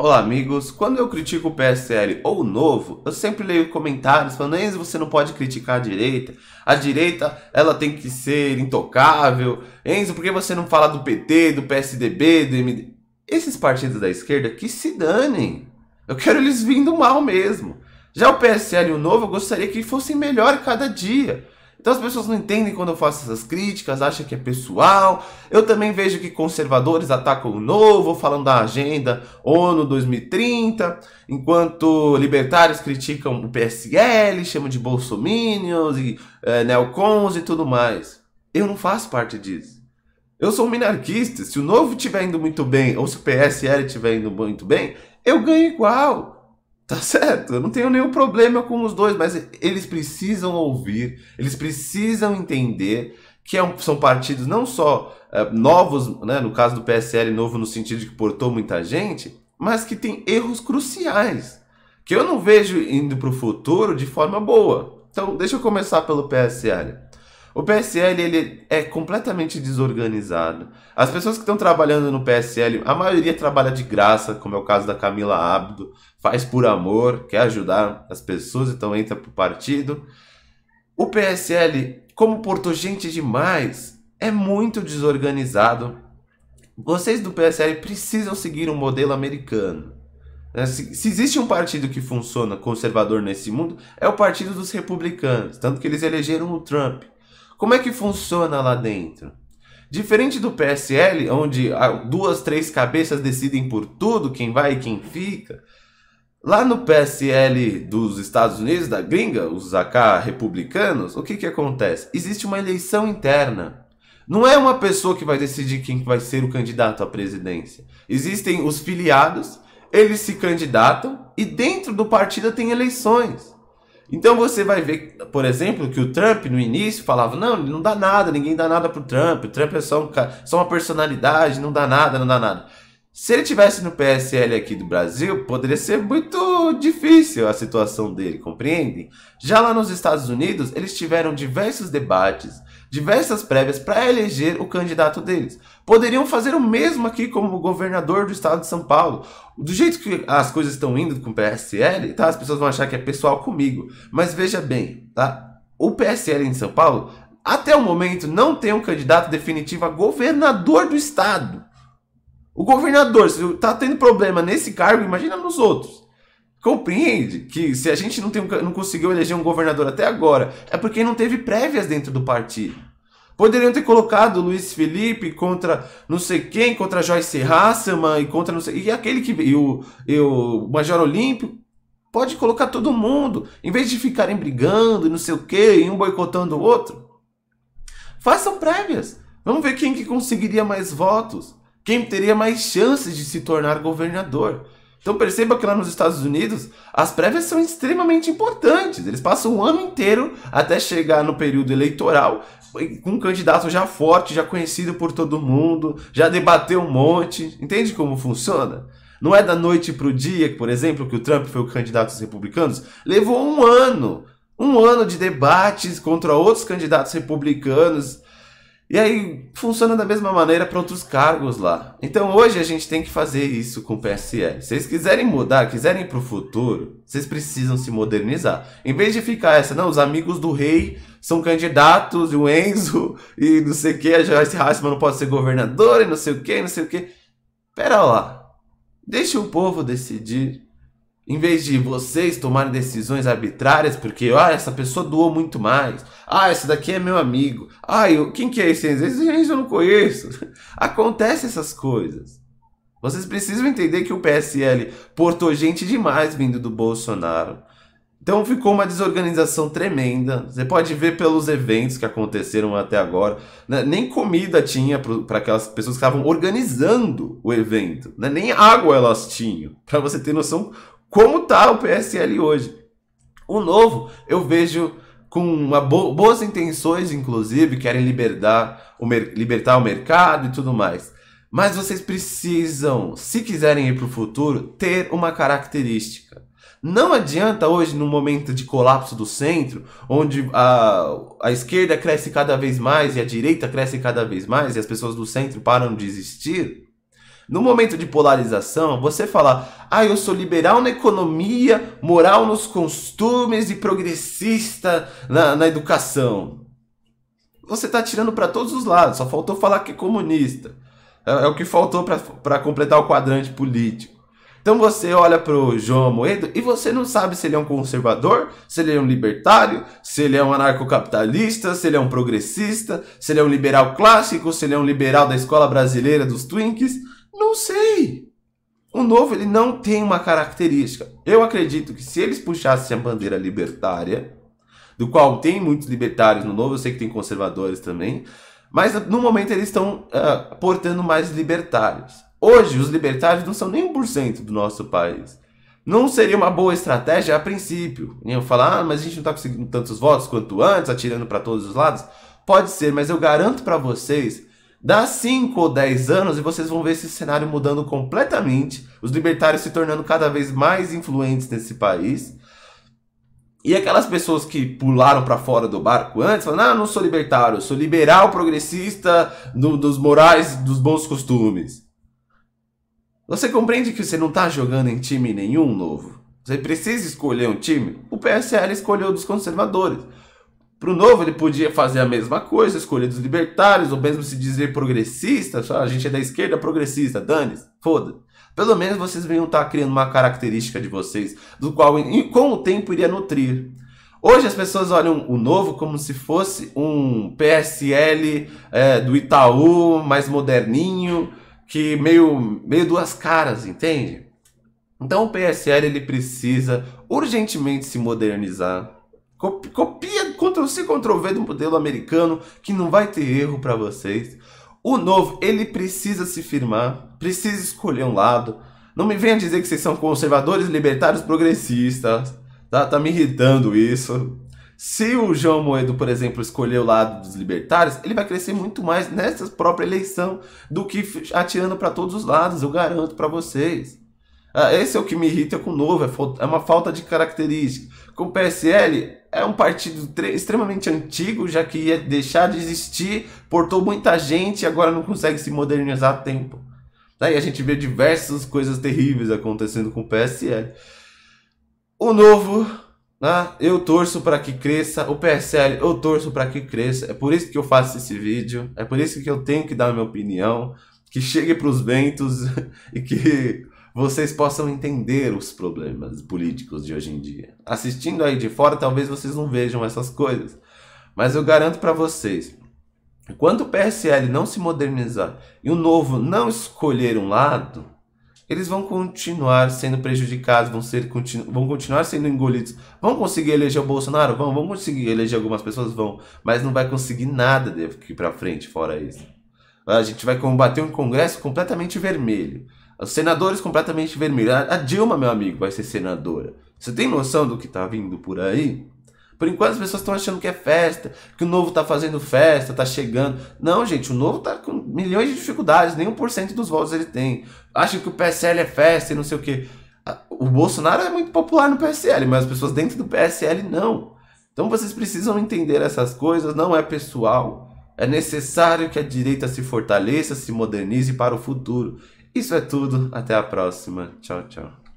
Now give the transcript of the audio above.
Olá amigos, quando eu critico o PSL ou o Novo, eu sempre leio comentários falando Enzo, você não pode criticar a direita, a direita ela tem que ser intocável, Enzo, por que você não fala do PT, do PSDB, do MD... Esses partidos da esquerda que se danem, eu quero eles vindo mal mesmo. Já o PSL e o Novo eu gostaria que fossem melhor cada dia, então as pessoas não entendem quando eu faço essas críticas, acham que é pessoal. Eu também vejo que conservadores atacam o novo, falando da agenda ONU 2030, enquanto libertários criticam o PSL, chamam de bolsominions e é, neocons e tudo mais. Eu não faço parte disso. Eu sou um minarquista. Se o novo estiver indo muito bem ou se o PSL estiver indo muito bem, eu ganho igual. Tá certo, eu não tenho nenhum problema com os dois, mas eles precisam ouvir, eles precisam entender que é um, são partidos não só eh, novos, né, no caso do PSL, novo no sentido de que portou muita gente, mas que tem erros cruciais, que eu não vejo indo para o futuro de forma boa. Então, deixa eu começar pelo PSL. O PSL ele é completamente desorganizado. As pessoas que estão trabalhando no PSL, a maioria trabalha de graça, como é o caso da Camila Abdo, faz por amor, quer ajudar as pessoas, então entra pro partido. O PSL, como portou gente demais, é muito desorganizado. Vocês do PSL precisam seguir um modelo americano. É, se existe um partido que funciona conservador nesse mundo, é o Partido dos Republicanos, tanto que eles elegeram o Trump. Como é que funciona lá dentro? Diferente do PSL, onde duas, três cabeças decidem por tudo, quem vai e quem fica, lá no PSL dos Estados Unidos, da gringa, os AK republicanos, o que, que acontece? Existe uma eleição interna. Não é uma pessoa que vai decidir quem vai ser o candidato à presidência. Existem os filiados, eles se candidatam e dentro do partido tem eleições. Então você vai ver, por exemplo, que o Trump no início falava: não, ele não dá nada, ninguém dá nada pro Trump, o Trump é só, um, só uma personalidade, não dá nada, não dá nada. Se ele tivesse no PSL aqui do Brasil, poderia ser muito difícil a situação dele, compreendem? Já lá nos Estados Unidos, eles tiveram diversos debates, diversas prévias para eleger o candidato deles. Poderiam fazer o mesmo aqui como governador do estado de São Paulo. Do jeito que as coisas estão indo com o PSL, tá? As pessoas vão achar que é pessoal comigo. Mas veja bem, tá? O PSL em São Paulo, até o momento, não tem um candidato definitivo a governador do estado. O governador, se tá tendo problema nesse cargo, imagina nos outros. Compreende que se a gente não, tem, não conseguiu eleger um governador até agora, é porque não teve prévias dentro do partido. Poderiam ter colocado Luiz Felipe contra não sei quem, contra Joyce Hasselman e contra não sei. E aquele que. E o, e o Major Olímpio. Pode colocar todo mundo. Em vez de ficarem brigando e não sei o que, e um boicotando o outro. Façam prévias. Vamos ver quem que conseguiria mais votos. Quem teria mais chances de se tornar governador. Então perceba que lá nos Estados Unidos as prévias são extremamente importantes. Eles passam o ano inteiro até chegar no período eleitoral com um candidato já forte, já conhecido por todo mundo, já debateu um monte. Entende como funciona? Não é da noite para o dia, por exemplo, que o Trump foi o candidato dos republicanos. Levou um ano, um ano de debates contra outros candidatos republicanos e aí funciona da mesma maneira para outros cargos lá. Então hoje a gente tem que fazer isso com o PSL. Se vocês quiserem mudar, quiserem para o futuro, vocês precisam se modernizar. Em vez de ficar essa, não, os amigos do rei são candidatos, e o Enzo e não sei o que, a Joyce Hassman não pode ser governadora e não sei o que, não sei o que. Pera lá. Deixa o povo decidir em vez de vocês tomarem decisões arbitrárias, porque ah, essa pessoa doou muito mais, ah, esse daqui é meu amigo, ah, eu, quem que é esse? Esse eu não conheço. Acontece essas coisas. Vocês precisam entender que o PSL portou gente demais vindo do Bolsonaro. Então ficou uma desorganização tremenda. Você pode ver pelos eventos que aconteceram até agora. Né? Nem comida tinha para aquelas pessoas que estavam organizando o evento. Né? Nem água elas tinham. Para você ter noção como tá o PSL hoje. O novo, eu vejo com bo boas intenções, inclusive, querem libertar o, libertar o mercado e tudo mais. Mas vocês precisam, se quiserem ir para o futuro, ter uma característica. Não adianta hoje, num momento de colapso do centro, onde a, a esquerda cresce cada vez mais e a direita cresce cada vez mais e as pessoas do centro param de existir, no momento de polarização, você falar, ah, eu sou liberal na economia, moral nos costumes e progressista na, na educação. Você está tirando para todos os lados, só faltou falar que é comunista. É, é o que faltou para completar o quadrante político. Então você olha para o João Moedo e você não sabe se ele é um conservador, se ele é um libertário, se ele é um anarcocapitalista, se ele é um progressista, se ele é um liberal clássico, se ele é um liberal da escola brasileira dos Twinkies. Não sei. O novo ele não tem uma característica. Eu acredito que se eles puxassem a bandeira libertária, do qual tem muitos libertários no novo, eu sei que tem conservadores também, mas ah, no momento eles estão uh, ah, portando mais libertários. Hoje os libertários não são nem 1% do nosso país. Não seria uma boa estratégia a princípio. Iam falar, ah, mas a gente não está conseguindo tantos votos quanto antes, atirando para todos os lados. Pode ser, mas eu garanto para vocês Dá 5 ou 10 anos e vocês vão ver esse cenário mudando completamente, os libertários se tornando cada vez mais influentes nesse país. E aquelas pessoas que pularam para fora do barco antes, falando: "Ah, não sou libertário, sou liberal progressista dos morais, dos bons costumes". Você compreende que você não está jogando em time nenhum novo? Você precisa escolher um time? O PSL escolheu dos conservadores. Para o novo, ele podia fazer a mesma coisa, escolher dos libertários, ou mesmo se dizer progressista. A gente é da esquerda progressista, dane foda -se. Pelo menos vocês venham estar criando uma característica de vocês, do qual com o tempo iria nutrir. Hoje as pessoas olham o novo como se fosse um PSL é, do Itaú, mais moderninho, que meio, meio duas caras, entende? Então o PSL ele precisa urgentemente se modernizar. Copia então, Ctrl-C, Ctrl-V do modelo americano, que não vai ter erro para vocês. O novo, ele precisa se firmar, precisa escolher um lado. Não me venha dizer que vocês são conservadores, libertários, progressistas. Tá, tá me irritando isso. Se o João Moedo, por exemplo, escolher o lado dos libertários, ele vai crescer muito mais nessa própria eleição do que atirando para todos os lados, eu garanto para vocês. Ah, esse é o que me irrita com o novo, é, é uma falta de característica. Com o PSL, é um partido extremamente antigo, já que ia deixar de existir, portou muita gente e agora não consegue se modernizar a tempo. Daí a gente vê diversas coisas terríveis acontecendo com o PSL. O novo, né? eu torço para que cresça, o PSL eu torço para que cresça. É por isso que eu faço esse vídeo, é por isso que eu tenho que dar a minha opinião, que chegue para os ventos e que vocês possam entender os problemas políticos de hoje em dia. Assistindo aí de fora, talvez vocês não vejam essas coisas. Mas eu garanto para vocês, enquanto o PSL não se modernizar e o novo não escolher um lado, eles vão continuar sendo prejudicados, vão, ser, continu, vão continuar sendo engolidos. Vão conseguir eleger o Bolsonaro? Vão, vão conseguir eleger algumas pessoas? Vão, mas não vai conseguir nada daqui para frente fora isso. A gente vai combater um Congresso completamente vermelho. Os senadores completamente vermelhos. A Dilma, meu amigo, vai ser senadora. Você tem noção do que está vindo por aí? Por enquanto as pessoas estão achando que é festa, que o novo está fazendo festa, está chegando. Não, gente, o novo está com milhões de dificuldades, nem 1% dos votos ele tem. Acha que o PSL é festa e não sei o quê. O Bolsonaro é muito popular no PSL, mas as pessoas dentro do PSL não. Então vocês precisam entender essas coisas, não é pessoal. É necessário que a direita se fortaleça, se modernize para o futuro. Isso é tudo. Até a próxima. Tchau, tchau.